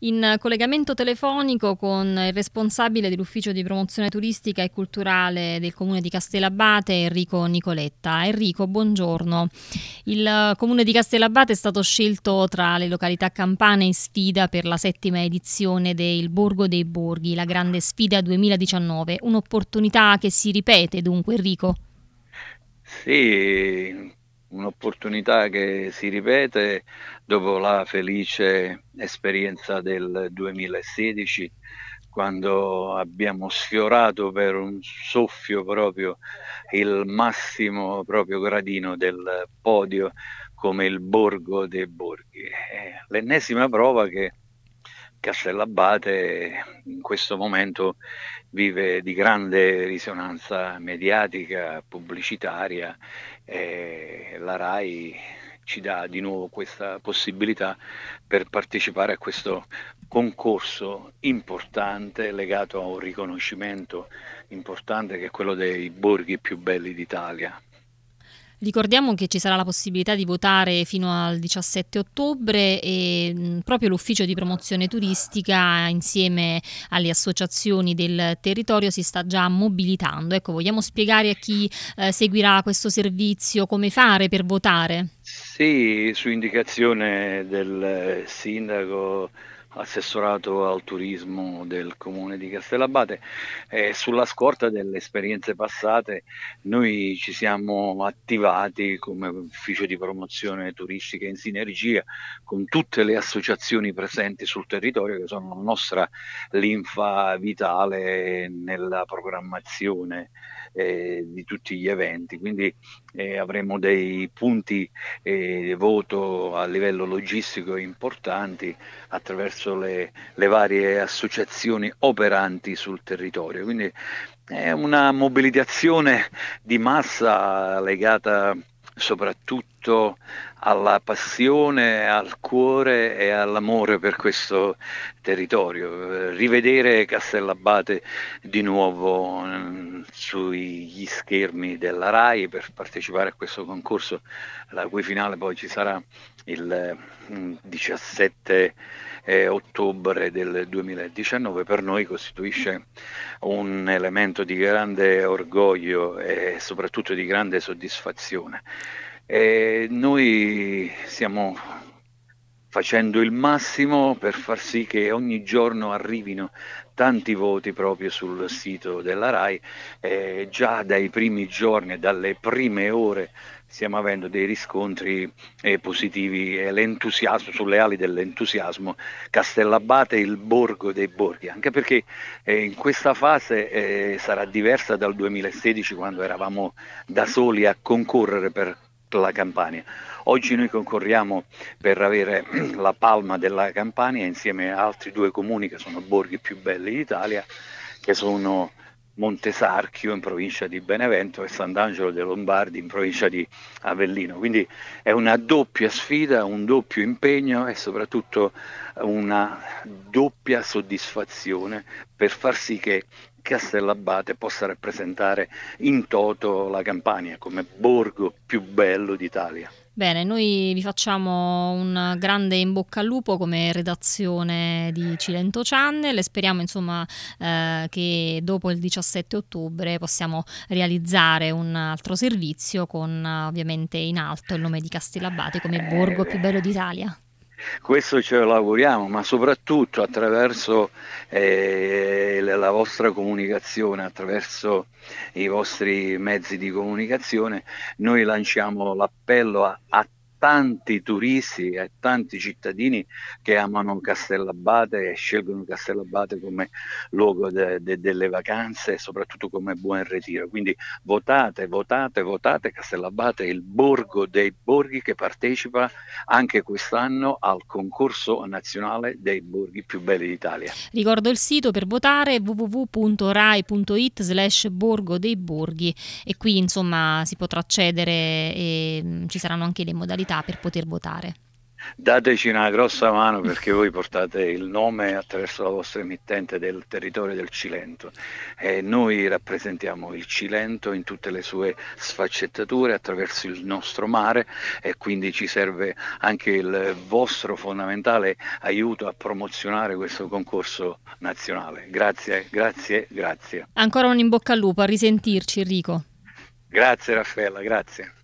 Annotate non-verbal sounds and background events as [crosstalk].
In collegamento telefonico con il responsabile dell'ufficio di promozione turistica e culturale del comune di Castellabate, Enrico Nicoletta. Enrico, buongiorno. Il eh, comune di Castellabate è stato scelto tra le località campane in sfida per la settima edizione del Borgo dei Borghi, la grande sfida 2019. Un'opportunità che si ripete dunque, Enrico. Sì, un'opportunità che si ripete dopo la felice esperienza del 2016 quando abbiamo sfiorato per un soffio proprio il massimo proprio gradino del podio come il borgo dei borghi. l'ennesima prova che Castellabate in questo momento vive di grande risonanza mediatica, pubblicitaria e la RAI ci dà di nuovo questa possibilità per partecipare a questo concorso importante legato a un riconoscimento importante che è quello dei borghi più belli d'Italia. Ricordiamo che ci sarà la possibilità di votare fino al 17 ottobre e proprio l'ufficio di promozione turistica insieme alle associazioni del territorio si sta già mobilitando. Ecco, vogliamo spiegare a chi eh, seguirà questo servizio come fare per votare? Sì, su indicazione del eh, sindaco assessorato al turismo del comune di Castellabate. Eh, sulla scorta delle esperienze passate noi ci siamo attivati come ufficio di promozione turistica in sinergia con tutte le associazioni presenti sul territorio che sono la nostra linfa vitale nella programmazione eh, di tutti gli eventi. Quindi eh, avremo dei punti eh, voto a livello logistico importanti attraverso le, le varie associazioni operanti sul territorio. Quindi è una mobilitazione di massa legata soprattutto unito alla passione, al cuore e all'amore per questo territorio. Eh, rivedere Castellabate di nuovo mm, sugli schermi della RAI per partecipare a questo concorso, la cui finale poi ci sarà il 17 mm, eh, ottobre del 2019 per noi costituisce un elemento di grande orgoglio e soprattutto di grande soddisfazione. E noi stiamo facendo il massimo per far sì che ogni giorno arrivino tanti voti proprio sul sito della RAI. Eh, già dai primi giorni, dalle prime ore stiamo avendo dei riscontri eh, positivi e l'entusiasmo, sulle ali dell'entusiasmo, Castellabate è il borgo dei borghi, anche perché eh, in questa fase eh, sarà diversa dal 2016 quando eravamo da soli a concorrere per la Campania. Oggi noi concorriamo per avere [clears throat] la palma della Campania insieme a altri due comuni che sono borghi più belli d'Italia, che sono Montesarchio in provincia di Benevento e Sant'Angelo dei Lombardi in provincia di Avellino. Quindi è una doppia sfida, un doppio impegno e soprattutto una doppia soddisfazione per far sì che Castellabate possa rappresentare in toto la Campania come borgo più bello d'Italia. Bene, noi vi facciamo un grande in bocca al lupo come redazione di Cilento Channel e speriamo insomma eh, che dopo il 17 ottobre possiamo realizzare un altro servizio con eh, ovviamente in alto il nome di Castellabate come borgo più bello d'Italia. Questo ce lo auguriamo, ma soprattutto attraverso eh, la vostra comunicazione, attraverso i vostri mezzi di comunicazione, noi lanciamo l'appello a, a tanti turisti e tanti cittadini che amano Castellabate e scelgono Castellabate come luogo de, de, delle vacanze e soprattutto come buon ritiro. Quindi votate, votate, votate. Castellabate è il borgo dei borghi che partecipa anche quest'anno al concorso nazionale dei borghi più belli d'Italia. Ricordo il sito per votare www.rai.it slash borgo dei borghi e qui insomma si potrà accedere e mm, ci saranno anche le modalità possibilità per poter votare? Dateci una grossa mano perché voi portate il nome attraverso la vostra emittente del territorio del Cilento e noi rappresentiamo il Cilento in tutte le sue sfaccettature attraverso il nostro mare e quindi ci serve anche il vostro fondamentale aiuto a promozionare questo concorso nazionale. Grazie, grazie, grazie. Ancora un in bocca al lupo, a risentirci Enrico. Grazie Raffaella, grazie.